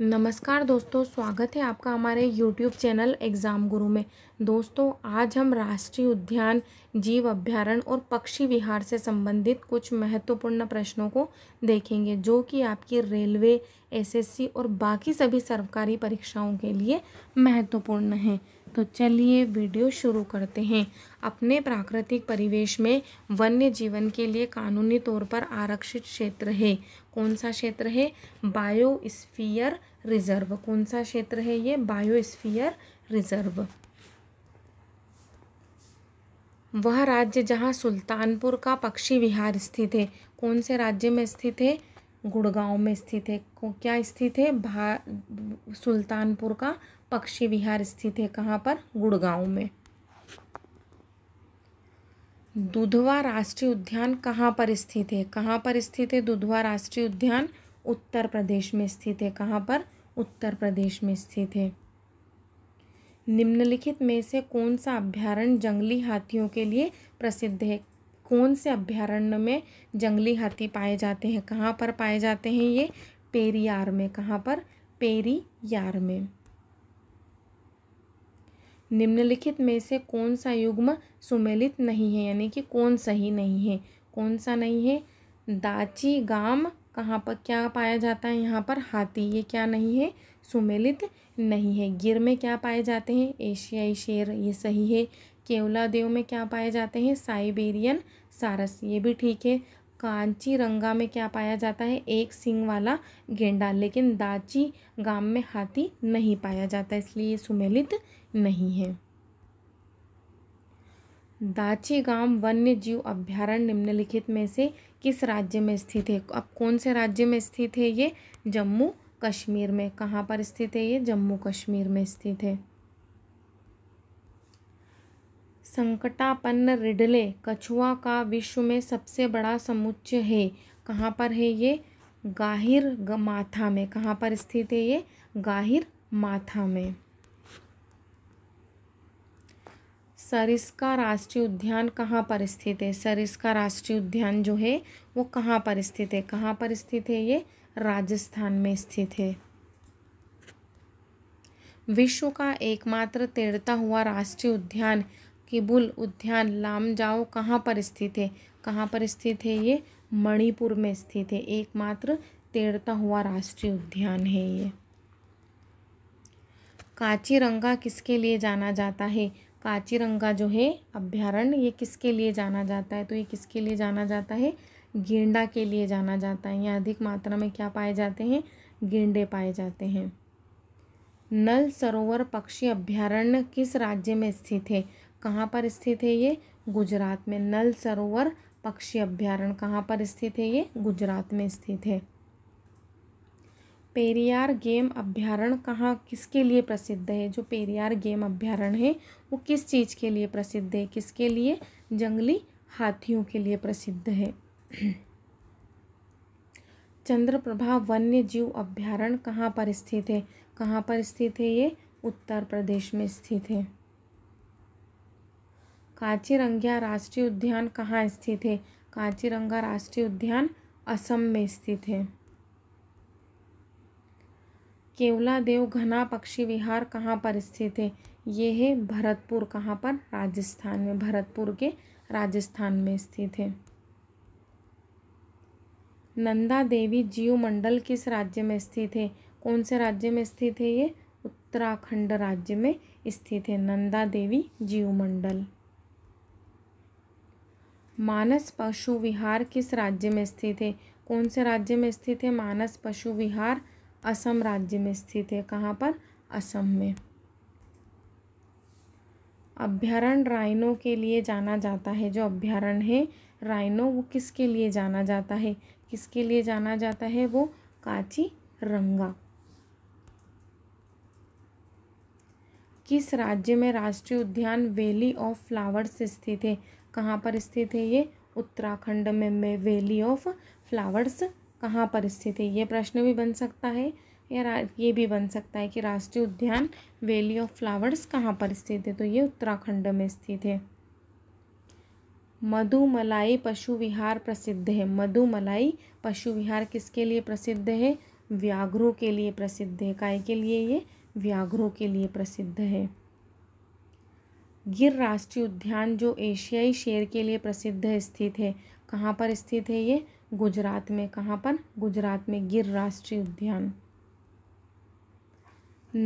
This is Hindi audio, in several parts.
नमस्कार दोस्तों स्वागत है आपका हमारे YouTube चैनल एग्ज़ाम गुरु में दोस्तों आज हम राष्ट्रीय उद्यान जीव अभ्यारण और पक्षी विहार से संबंधित कुछ महत्वपूर्ण प्रश्नों को देखेंगे जो कि आपकी रेलवे एसएससी और बाकी सभी सरकारी परीक्षाओं के लिए महत्वपूर्ण हैं तो चलिए वीडियो शुरू करते हैं अपने प्राकृतिक परिवेश में वन्य जीवन के लिए कानूनी तौर पर आरक्षित क्षेत्र है कौन सा क्षेत्र है बायोस्फीयर रिजर्व कौन सा क्षेत्र है ये बायोस्फीयर रिजर्व वह राज्य जहाँ सुल्तानपुर का पक्षी विहार स्थित है कौन से राज्य में स्थित है गुड़गांव में स्थित है क्या स्थित है भा सुल्तानपुर का पक्षी विहार स्थित है कहाँ पर गुड़गांव में दुधवा राष्ट्रीय उद्यान कहाँ पर स्थित है कहाँ पर स्थित है दुधवा राष्ट्रीय उद्यान उत्तर प्रदेश में स्थित है कहाँ पर उत्तर प्रदेश में स्थित है निम्नलिखित में से कौन सा अभ्यारण्य जंगली हाथियों के लिए प्रसिद्ध है कौन से अभ्यारण्य में जंगली हाथी पाए जाते हैं कहाँ पर पाए जाते हैं ये पेरियार में कहाँ पर पेरियार में निम्नलिखित में से कौन सा युग्म सुमेलित नहीं है यानी कि कौन सही नहीं है कौन सा नहीं है दाची गाम कहाँ पर क्या पाया जाता है यहाँ पर हाथी ये क्या नहीं है सुमेलित नहीं है गिर में क्या पाए जाते हैं एशियाई शेर ये सही है केवला देव में क्या पाए जाते हैं साइबेरियन सारस ये भी ठीक है कांची रंगा में क्या पाया जाता है एक सिंग वाला गेंडा लेकिन दाची गांव में हाथी नहीं पाया जाता इसलिए ये सुमेलित नहीं है दाची गांव वन्य जीव अभ्यारण्य निम्नलिखित में से किस राज्य में स्थित है अब कौन से राज्य में स्थित है ये जम्मू कश्मीर में कहाँ पर स्थित है ये जम्मू कश्मीर में स्थित है संकटापन्न रिडले कछुआ का विश्व में सबसे बड़ा समुच्चय है कहाँ पर है ये गाहिर माथा में कहाँ पर स्थित है ये गाहिर माथा में सरिस्का राष्ट्रीय उद्यान कहाँ पर स्थित है सरिस्का राष्ट्रीय उद्यान जो है वो कहाँ पर स्थित है कहाँ पर स्थित है ये राजस्थान में स्थित है विश्व का एकमात्र तैरता हुआ राष्ट्रीय उद्यान किबुल उद्यान लामजाओ कहाँ पर स्थित है कहाँ पर स्थित है ये मणिपुर में स्थित है एकमात्र तैरता हुआ राष्ट्रीय उद्यान है ये काचीरंगा किसके लिए जाना जाता है काचीरंगा जो है अभ्यारण्य ये किसके लिए जाना जाता है तो ये किसके लिए जाना जाता है गेंडा के लिए जाना जाता है यहाँ अधिक मात्रा में क्या पाए जाते हैं गेंडे पाए जाते हैं नल सरोवर पक्षी अभ्यारण्य किस राज्य में स्थित है कहाँ पर स्थित है ये गुजरात में नल सरोवर पक्षी अभ्यारण्य कहाँ पर स्थित है ये गुजरात में स्थित है पेरियार गेम अभ्यारण्य कहाँ किसके लिए प्रसिद्ध है जो पेरियार गेम अभ्यारण है वो किस चीज़ के लिए प्रसिद्ध है किसके लिए जंगली हाथियों के लिए प्रसिद्ध है चंद्रप्रभा वन्य जीव अभ्यारण्य कहाँ पर स्थित है कहाँ पर स्थित है ये उत्तर प्रदेश में स्थित है काजीरंगा राष्ट्रीय उद्यान कहाँ स्थित है काजीरंगा राष्ट्रीय उद्यान असम में स्थित है केवला देव घना पक्षी विहार कहाँ पर स्थित है ये है भरतपुर कहाँ पर राजस्थान में भरतपुर के राजस्थान में स्थित है नंदा देवी जीव मंडल किस राज्य में स्थित है कौन से राज्य में स्थित है ये उत्तराखंड राज्य में स्थित है नंदा देवी जीव मंडल मानस पशु विहार किस राज्य में स्थित है कौन से राज्य में स्थित है मानस पशु विहार असम राज्य में स्थित है कहाँ पर असम में अभ्यारण्य राइनो के लिए जाना जाता है जो अभ्यारण्य है राइनो वो किसके लिए जाना जाता है किसके लिए जाना जाता है वो काची रंगा किस राज्य में राष्ट्रीय उद्यान वैली ऑफ फ्लावर्स स्थित है कहाँ पर स्थित है ये उत्तराखंड में मे वैली ऑफ फ्लावर्स कहाँ पर स्थित है ये प्रश्न भी बन सकता है या ये भी बन सकता है कि राष्ट्रीय उद्यान वैली ऑफ फ्लावर्स कहाँ पर स्थित है तो ये उत्तराखंड में स्थित है मधुमलाई पशु विहार प्रसिद्ध है मधुमलाई पशु विहार किसके लिए प्रसिद्ध है व्याघ्रों के लिए प्रसिद्ध है काय के लिए ये व्याघ्रों के लिए प्रसिद्ध है गिर राष्ट्रीय उद्यान जो एशियाई शेर के लिए प्रसिद्ध स्थित है कहाँ पर स्थित है ये गुजरात में कहाँ पर गुजरात में गिर राष्ट्रीय उद्यान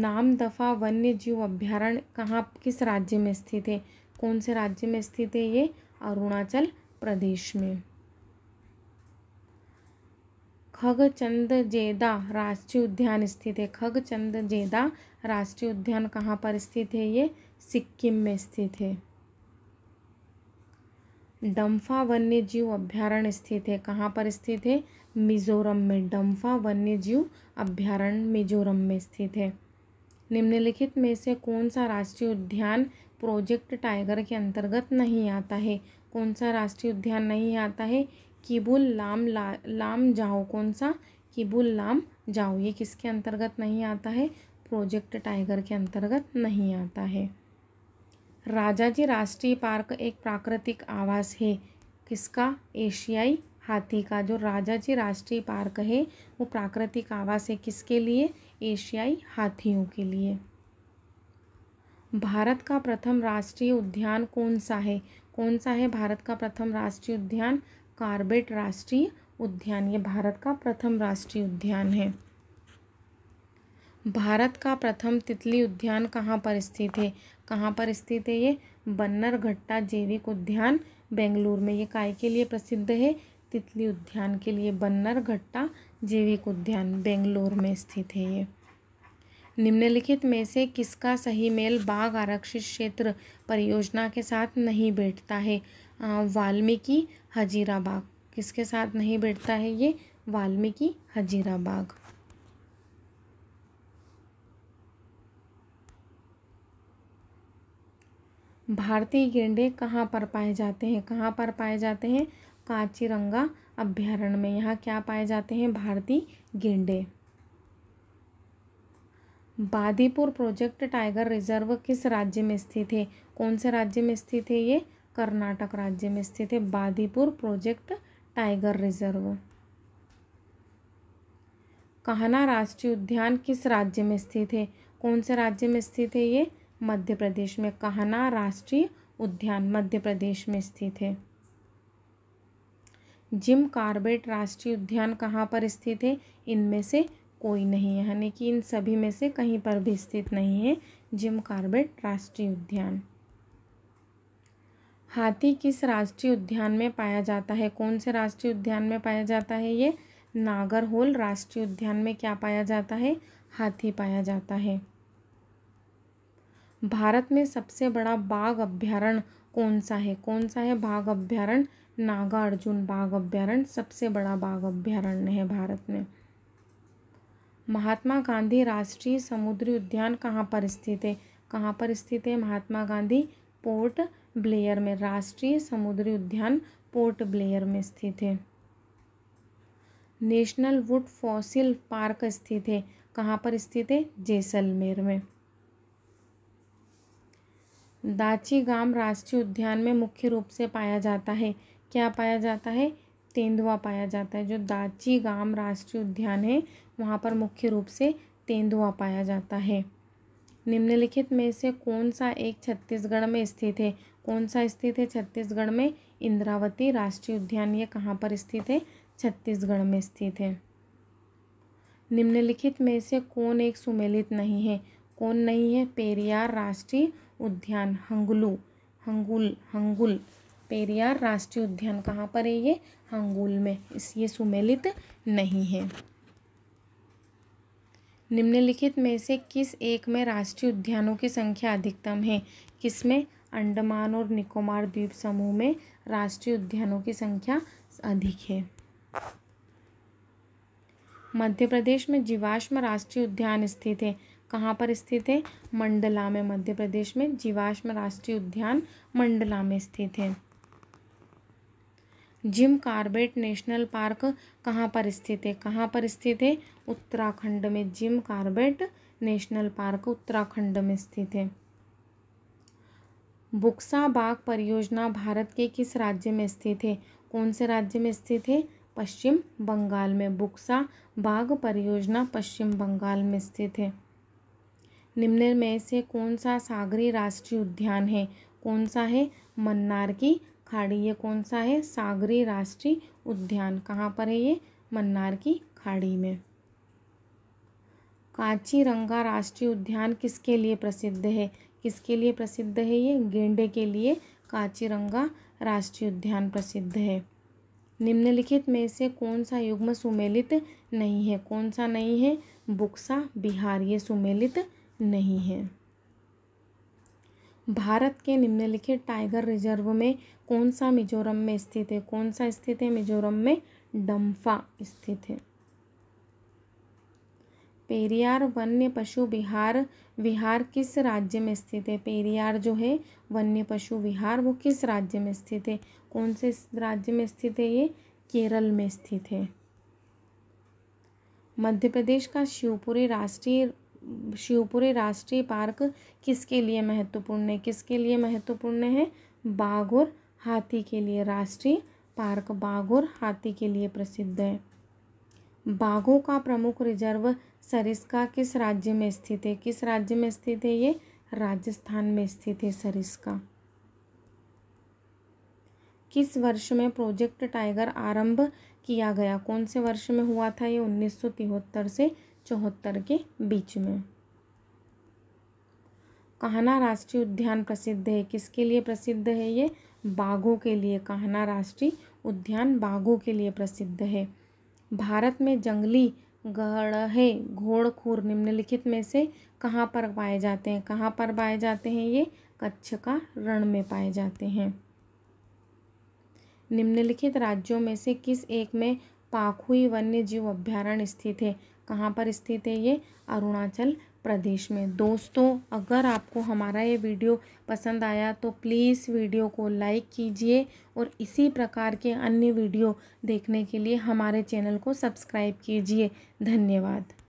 नाम दफ़ा वन्य जीव अभ्यारण्य कहाँ किस राज्य में स्थित है कौन से राज्य में स्थित है ये अरुणाचल प्रदेश में खगचंद जेदा राष्ट्रीय उद्यान स्थित है खगचंद जेदा राष्ट्रीय उद्यान कहाँ पर स्थित है ये सिक्किम में स्थित है डम्फा वन्य जीव अभ्यारण्य स्थित है कहाँ पर स्थित है मिजोरम में डम्फा वन्य जीव अभ्यारण्य मिजोरम में स्थित है निम्नलिखित में से कौन सा राष्ट्रीय उद्यान प्रोजेक्ट टाइगर के अंतर्गत नहीं आता है कौन सा राष्ट्रीय उद्यान नहीं आता है किबुल लाम ला लाम जाओ कौन सा किबुल लाम जाओ ये किसके अंतर्गत नहीं आता है प्रोजेक्ट टाइगर के अंतर्गत नहीं आता है राजा जी राष्ट्रीय पार्क एक प्राकृतिक आवास है किसका एशियाई हाथी का जो राजा जी राष्ट्रीय पार्क है वो प्राकृतिक आवास है किसके लिए एशियाई हाथियों के लिए भारत का प्रथम राष्ट्रीय उद्यान कौन सा है कौन सा है भारत का प्रथम राष्ट्रीय उद्यान कार्बेट राष्ट्रीय उद्यान ये भारत का प्रथम राष्ट्रीय उद्यान है भारत का प्रथम तितली उद्यान कहाँ पर स्थित है कहाँ पर स्थित है ये बन्नरघट्टा जैविक उद्यान बेंगलुरु में ये काय के लिए प्रसिद्ध है तितली उद्यान के लिए बन्नरघट्टा जैविक उद्यान बेंगलुरु में स्थित है ये निम्नलिखित में से किसका सही मेल बाघ आरक्षित क्षेत्र परियोजना के साथ नहीं बैठता है वाल्मीकि हजीरा बाग किसके साथ नहीं बैठता है ये वाल्मीकि हजीरा बाग भारतीय गेंडे कहाँ पर पाए जाते हैं कहाँ पर पाए जाते हैं काचीरंगा अभ्यारण्य में यहाँ क्या पाए जाते हैं भारतीय गेंडे बादीपुर प्रोजेक्ट टाइगर रिजर्व किस राज्य में स्थित है कौन से राज्य में स्थित है ये कर्नाटक राज्य में स्थित है बादीपुर प्रोजेक्ट टाइगर रिजर्व कहना राष्ट्रीय उद्यान किस राज्य में स्थित है कौन से राज्य में स्थित है ये मध्य प्रदेश में कहना राष्ट्रीय उद्यान मध्य प्रदेश में स्थित है जिम कार्बेट राष्ट्रीय उद्यान कहाँ पर स्थित है इनमें से कोई नहीं है यानी कि इन सभी में से कहीं पर भी स्थित नहीं है जिम कार्बेट राष्ट्रीय उद्यान हाथी किस राष्ट्रीय उद्यान में पाया जाता है कौन से राष्ट्रीय उद्यान में पाया जाता है ये नागरहोल राष्ट्रीय उद्यान में क्या पाया जाता है हाथी पाया जाता है भारत में सबसे बड़ा बाघ अभ्यारण्य कौन सा है कौन सा है बाघ अभ्यारण्य नागार्जुन बाघ अभ्यारण्य सबसे बड़ा बाघ अभ्यारण्य है भारत में महात्मा गांधी राष्ट्रीय समुद्री उद्यान कहाँ पर स्थित है कहाँ पर स्थित है महात्मा गांधी पोर्ट ब्लेयर में राष्ट्रीय समुद्री उद्यान पोर्ट ब्लेयर में स्थित है नेशनल वुड फॉसिल पार्क स्थित है कहाँ पर स्थित है जैसलमेर में दाची गाम राष्ट्रीय उद्यान में मुख्य रूप से पाया जाता है क्या पाया जाता है तेंदुआ पाया जाता है जो दाची गाम राष्ट्रीय उद्यान है वहाँ पर मुख्य रूप से तेंदुआ पाया जाता है निम्नलिखित में से कौन सा एक छत्तीसगढ़ में स्थित है कौन सा स्थित है छत्तीसगढ़ में इंद्रावती राष्ट्रीय उद्यान ये कहाँ पर स्थित है छत्तीसगढ़ में स्थित है निम्नलिखित में से कौन एक सुमेलित नहीं है कौन नहीं है पेरियार राष्ट्रीय उद्यान हंगलू हंगुल हंगुल पेरियार राष्ट्रीय उद्यान कहाँ पर है ये हंगुल में इस ये सुमेलित नहीं है निम्नलिखित में से किस एक में राष्ट्रीय उद्यानों की संख्या अधिकतम है किसमें अंडमान और निकोबार द्वीप समूह में राष्ट्रीय उद्यानों की संख्या अधिक है मध्य प्रदेश में जीवाश्म राष्ट्रीय उद्यान स्थित है कहाँ पर स्थित है मंडला में मध्य प्रदेश में जीवाश्म राष्ट्रीय उद्यान मंडला में स्थित है जिम कार्बेट नेशनल पार्क कहाँ पर स्थित है कहाँ पर स्थित है उत्तराखंड में Jim Corbett national park Uttarakhand में स्थित है बुक्सा बाग परियोजना भारत के किस राज्य में स्थित है कौन से राज्य में स्थित है पश्चिम बंगाल में बुक्सा बाग परियोजना पश्चिम बंगाल में स्थित है निम्न में से कौन सा सागरी राष्ट्रीय उद्यान है कौन सा है मन्नार की खाड़ी ये कौन सा है सागरी राष्ट्रीय उद्यान कहाँ पर है ये मन्नार की खाड़ी में रंगा राष्ट्रीय उद्यान किसके लिए प्रसिद्ध है किसके लिए प्रसिद्ध है ये गेंडे के लिए रंगा राष्ट्रीय उद्यान प्रसिद्ध है निम्नलिखित में से कौन सा युग्म सुमेलित नहीं है कौन सा नहीं है बुक्सा बिहार ये सुमेलित नहीं है भारत के निम्नलिखित टाइगर रिजर्व में कौन सा मिजोरम में स्थित है कौन सा स्थित है मिजोरम में डम्फा स्थित है पेरियार वन्य पशु विहार विहार किस राज्य में स्थित है पेरियार जो है वन्य पशु विहार वो किस राज्य में स्थित है कौन से राज्य में स्थित है ये केरल में स्थित है मध्य प्रदेश का शिवपुरी राष्ट्रीय शिवपुरी राष्ट्रीय पार्क किसके लिए महत्वपूर्ण है किसके लिए महत्वपूर्ण है बाघ और हाथी के लिए राष्ट्रीय पार्क बाघ और हाथी के लिए प्रसिद्ध है बाघों का प्रमुख रिजर्व सरिस्का किस राज्य में स्थित है किस राज्य में स्थित है ये राजस्थान में स्थित है सरिस्का किस वर्ष में प्रोजेक्ट टाइगर आरंभ किया गया कौन से वर्ष में हुआ था ये उन्नीस से चौहत्तर के बीच में कहना राष्ट्रीय उद्यान प्रसिद्ध है किसके लिए प्रसिद्ध है ये बाघों के लिए कहना राष्ट्रीय उद्यान बाघों के लिए प्रसिद्ध है भारत में जंगली गड़हे घोड़खूर निम्नलिखित में से कहाँ पर पाए जाते हैं कहाँ पर पाए जाते हैं ये कच्छ का रण में पाए जाते हैं निम्नलिखित राज्यों में से किस एक में पाखुई वन्य जीव अभ्यारण्य स्थित है कहाँ पर स्थित है ये अरुणाचल प्रदेश में दोस्तों अगर आपको हमारा ये वीडियो पसंद आया तो प्लीज़ वीडियो को लाइक कीजिए और इसी प्रकार के अन्य वीडियो देखने के लिए हमारे चैनल को सब्सक्राइब कीजिए धन्यवाद